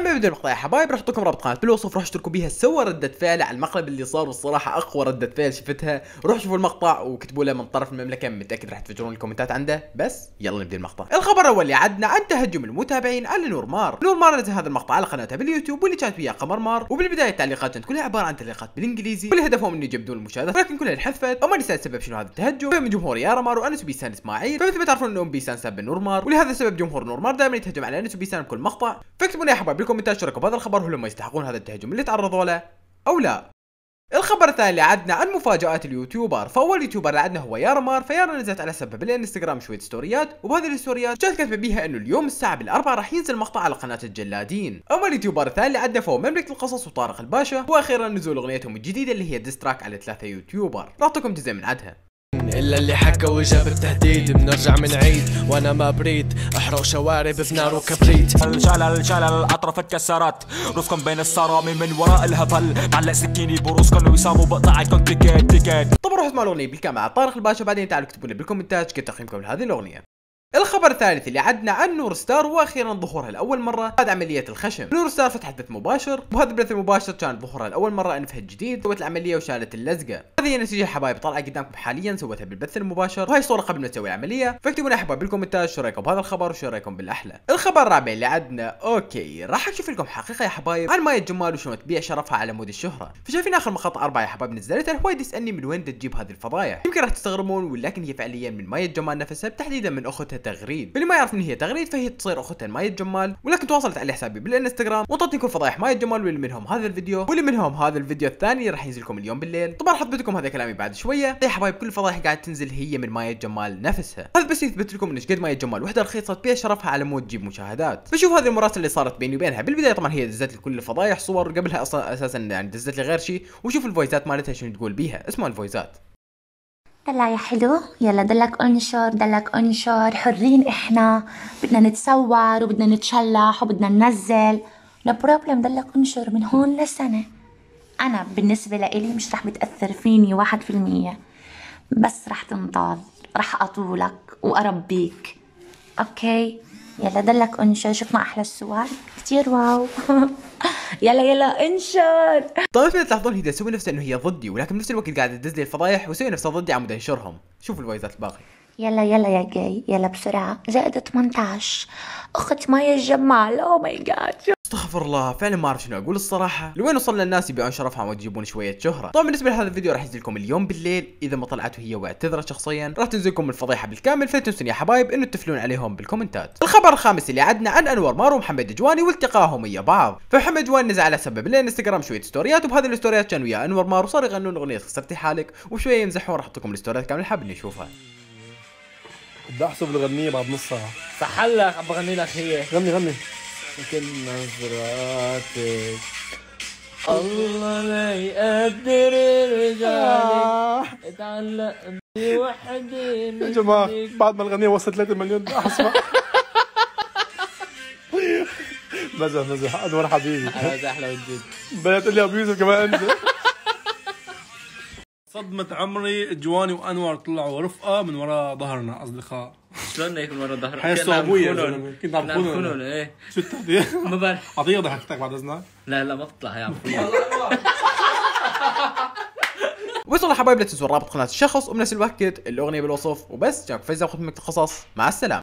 اما بدون المقطع يا حبايب راح احطكم رابط قناه بالوصف راح اشتركوا بيها سوى رده فعل على المقلب اللي صار والصراحه اقوى رده فعل شفتها روحوا شوفوا المقطع وكتبوا له من طرف المملكه متاكد راح تفجرون الكومنتات عنده بس يلا نبدا المقطع الخبر الاول اللي عدنا عن تهجم المتابعين على نور مار نور مار نزل هذا المقطع على قناتها باليوتيوب واللي كانت وياه قمر مار وبالبدايه التعليقات كانت كلها عباره عن تعليقات بالانجليزي واللي هدفهم انه يجبدون المشاهدة ولكن كلها انحذفت وما نسال سبب شنو هذا التهجم من جمهور يارا مار وانس وبيسان اسماعيل فمثل ما تعرفون انه بيسان سب نور مار ولهذا السبب جمهور نور مار دائما يتهجم على انس وبيسان بكل مقطع فاكتبوا يا حبايب بالكومنتات شاركوا بهذا الخبر هل هم يستحقون هذا التهجم اللي تعرضوا له او لا الخبر الثاني اللي عدنا عن مفاجآت اليوتيوبر، فأول يوتيوبر اللي عدنا هو يارمار، فيارا نزلت على سبب الانستغرام شوية ستوريات، وبهذه الستوريات جات كاتبه بيها إنه اليوم الساعة بالأربعة راح ينزل مقطع على قناة الجلادين. أما اليوتيوبر الثاني اللي عدنا فهو مملكة القصص وطارق الباشا، وأخيرا نزول أغنيتهم الجديدة اللي هي ديستراك على ثلاثة يوتيوبر، راح أعطيكم جزء من عدها. الا اللي حكى وجاب التهديد بنرجع من عيد وانا ما بريد احرق شوارب بنار وكبريت الجلل شلل الاطراف اتكسرت رفقا بين الصرامي من وراء الهبل معلق سكيني بروسكم وسامو بقطع الكم تيكيت تيكيت طب روحوا اسمعوا الاغنيه بالكامل على طارق الباشا بعدين تعالوا اكتبوا لي بالكومنتات كيف تقييمكم لهذه الاغنيه الخبر الثالث اللي عدنا عن نور ستار واخيرا ظهورها لاول مره بعد عمليه الخشم، نور ستار فتحت بث مباشر وهذا البث المباشر كان ظهورها لاول مره انفها جديد سوت العمليه وشالت اللزقه، هذه النتيجه حبايب طالعه قدامكم حاليا سوتها بالبث المباشر وهي الصوره قبل ما تسوي العمليه، فاكتبوا لنا حبايب بالكومنتات شو رايكم بهذا الخبر وشو رايكم بالاحلى. الخبر الرابع اللي عدنا اوكي راح اشوف لكم حقيقه يا حبايب عن مايا جمال وشلون تبيع شرفها على مود الشهره، فشايفين اخر مقاطع اربعه يا حبايب نزلتها الوايد يسالني من وين تجيب هذه الفضايح، يمكن راح تستغربون ولكن هي فعليا من مايا جمال نفسها تحديدا من اختها تغريد اللي ما يعرف ان هي تغريد فهي تصير اختين مايد جمال ولكن تواصلت على حسابي بالانستغرام وانطتني كل فضايح مايد جمال واللي منهم هذا الفيديو واللي منهم هذا الفيديو الثاني اللي راح ينزل لكم اليوم بالليل طبعا راح اثبت لكم هذا كلامي بعد شويه يا حبايب كل الفضايح قاعد تنزل هي من مايد جمال نفسها هذا بس يثبت لكم ان ايش قد مايد جمال وحده رخيصه بيها شرفها على مود تجيب مشاهدات بشوف هذه المراسله اللي صارت بيني وبينها بالبدايه طبعا هي دزت لي كل الفضايح صور قبلها اساسا يعني دزت لي غير شيء وشوف الفويزات مالتها شنو تقول بيها اسمها الفويزات طلع يا حلو يلا دلك انشر دلك انشر حرين احنا بدنا نتصور وبدنا نتشلح وبدنا ننزل لا بروبلم دلك انشر من هون لسنة أنا بالنسبة لإلي مش رح بتأثر فيني واحد في المية بس رح تنضل رح أطولك وأربيك أوكي يلا دلك انشر شفنا أحلى الصور كتير واو يلا يلا انشر طيب مثل تلاحظون هي تسوي نفسها انه هي ضدي ولكن بنفس الوقت قاعده تدز لي الفضايح وتسوي نفسها ضدي عم تنشرهم شوفوا الفايزات الباقي يلا يلا يا جاي يلا بسرعة زائد 18 أخت مايا الجمال أو ماي جاد استغفر الله فعلا ما اعرف شنو اقول الصراحه لوين وصلنا الناس يبيعون شرفهم وتجيبون شويه شهره طبعا بالنسبه لهذا الفيديو راح ينزلكم اليوم بالليل اذا ما طلعت وهي واعتذرت شخصيا راح تنزلكم الفضيحه بالكامل فلا تنسون يا حبايب انه تفلون عليهم بالكومنتات الخبر الخامس اللي عدنا عن انور مارو ومحمد جواني والتقاهم ويا بعض فمحمد جواني نزل على سبب الانستغرام شويه ستوريات وبهذه الستوريات كان ويا انور مارو صار يغنون اغنيه خسرتي حالك وشويه يمزحون راح احط لكم الستوريات كامله حاب اني اشوفها بدي احسب الغنيه بعد نصها صح هلا بغني لك هي غني غني كل نظراتك الله لا يقدر رجالك آه. اتعلق بوحدي يا جماعة بعد ما الغنية وصلت 3 مليون احسن مزح مزح انور حبيبي هذا احلى جد بدها تقول لي ابو يوسف كمان انت صدمة عمري جواني وانور طلعوا رفقة من وراء ظهرنا اصدقاء شلون يكون ورا ظهره؟ حياة صعبوية كنا عم بخونهم ايه شو التحدي؟ ما بعرف عطية ضحكتك بعد اذنك؟ لا لا ما بتطلع يا عم وصلوا حبايب لا تنسوا الرابط قناة الشخص وبنفس الوقت الأغنية بالوصف وبس جاك فايزة وخدمة القصص مع السلامة